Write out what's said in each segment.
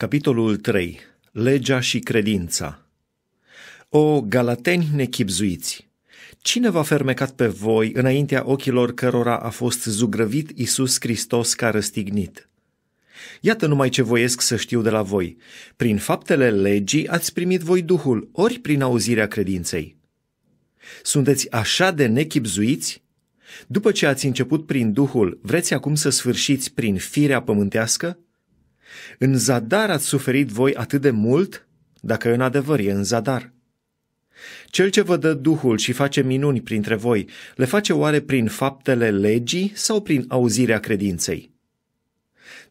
Capitolul 3. Legea și credința. O galateni nechipzuiți! Cine v-a fermecat pe voi înaintea ochilor cărora a fost zugrăvit Isus Hristos ca răstignit? Iată numai ce voiesc să știu de la voi. Prin faptele legii ați primit voi Duhul, ori prin auzirea credinței. Sunteți așa de nechipzuiți? După ce ați început prin Duhul, vreți acum să sfârșiți prin firea pământească? În zadar ați suferit voi atât de mult, dacă în adevăr e în zadar. Cel ce vă dă Duhul și face minuni printre voi, le face oare prin faptele legii sau prin auzirea credinței?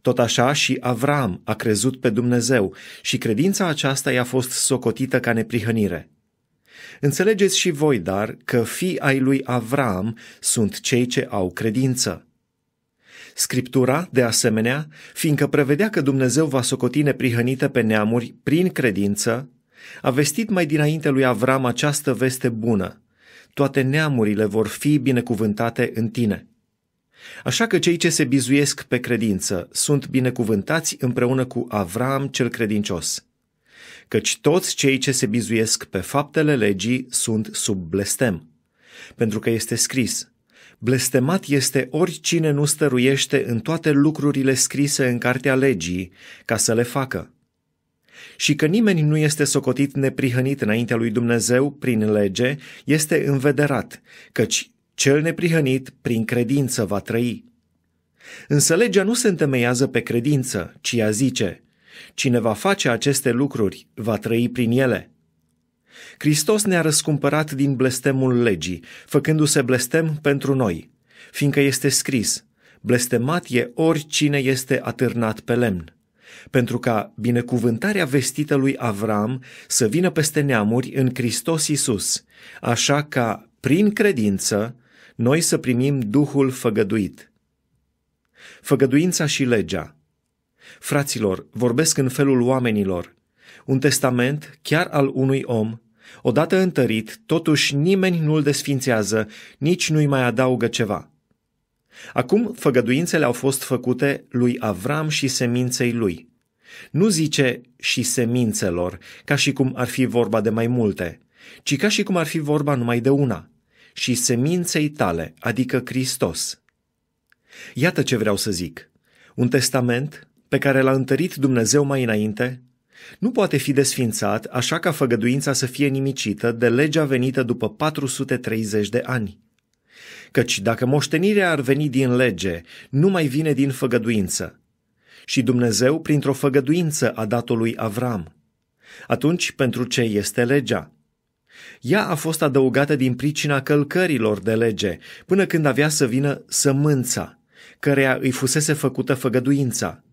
Tot așa și Avram a crezut pe Dumnezeu și credința aceasta i-a fost socotită ca neprihănire. Înțelegeți și voi, dar, că fii ai lui Avram sunt cei ce au credință. Scriptura, de asemenea, fiindcă prevedea că Dumnezeu va socoti neprihănită pe neamuri prin credință, a vestit mai dinainte lui Avram această veste bună. Toate neamurile vor fi binecuvântate în tine. Așa că cei ce se bizuiesc pe credință sunt binecuvântați împreună cu Avram cel credincios. Căci toți cei ce se bizuiesc pe faptele legii sunt sub blestem. Pentru că este scris, Blestemat este oricine nu stăruiește în toate lucrurile scrise în cartea legii ca să le facă. Și că nimeni nu este socotit neprihănit înaintea lui Dumnezeu prin lege, este învederat, căci cel neprihănit prin credință va trăi. Însă legea nu se întemeiază pe credință, ci ea zice, cine va face aceste lucruri va trăi prin ele. Hristos ne-a răscumpărat din blestemul legii, făcându-se blestem pentru noi, fiindcă este scris, blestemat e oricine este atârnat pe lemn pentru ca binecuvântarea vestită lui Avram să vină peste neamuri în Hristos Isus, așa ca, prin credință, noi să primim Duhul făgăduit. Făgăduința și legea Fraților, vorbesc în felul oamenilor, un testament chiar al unui om, odată întărit, totuși nimeni nu-l desfințează, nici nu-i mai adaugă ceva. Acum făgăduințele au fost făcute lui Avram și seminței lui. Nu zice și semințelor, ca și cum ar fi vorba de mai multe, ci ca și cum ar fi vorba numai de una, și seminței tale, adică Hristos. Iată ce vreau să zic. Un testament pe care l-a întărit Dumnezeu mai înainte, nu poate fi desfințat așa ca făgăduința să fie nimicită de legea venită după 430 de ani. Căci dacă moștenirea ar veni din lege, nu mai vine din făgăduință. Și Dumnezeu, printr-o făgăduință, a dat-o lui Avram. Atunci, pentru ce este legea? Ea a fost adăugată din pricina călcărilor de lege, până când avea să vină sămânța, căreia îi fusese făcută făgăduința –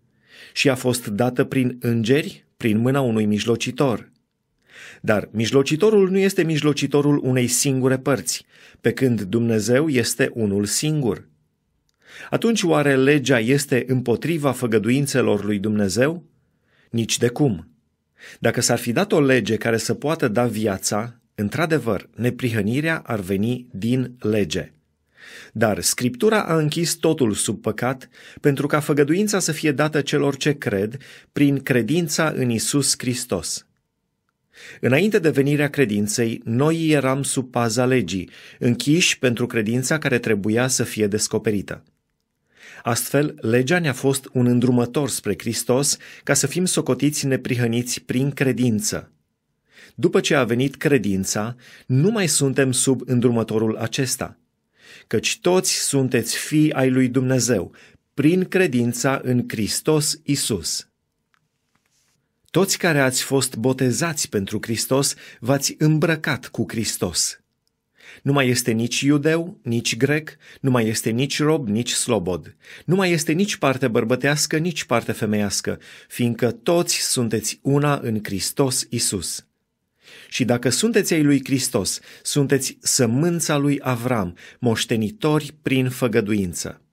și a fost dată prin îngeri, prin mâna unui mijlocitor. Dar mijlocitorul nu este mijlocitorul unei singure părți, pe când Dumnezeu este unul singur. Atunci oare legea este împotriva făgăduințelor lui Dumnezeu? Nici de cum. Dacă s-ar fi dat o lege care să poată da viața, într-adevăr, neprihănirea ar veni din lege. Dar Scriptura a închis totul sub păcat pentru ca făgăduința să fie dată celor ce cred prin credința în Isus Hristos. Înainte de venirea credinței, noi eram sub paza legii, închiși pentru credința care trebuia să fie descoperită. Astfel, legea ne-a fost un îndrumător spre Hristos ca să fim socotiți neprihăniți prin credință. După ce a venit credința, nu mai suntem sub îndrumătorul acesta – căci toți sunteți fii ai lui Dumnezeu, prin credința în Hristos Isus. Toți care ați fost botezați pentru Hristos, v-ați îmbrăcat cu Hristos. Nu mai este nici iudeu, nici grec, nu mai este nici rob, nici slobod. Nu mai este nici parte bărbătească, nici parte femeiască, fiindcă toți sunteți una în Hristos Isus. Și dacă sunteți ai lui Hristos, sunteți sămânța lui Avram, moștenitori prin făgăduință.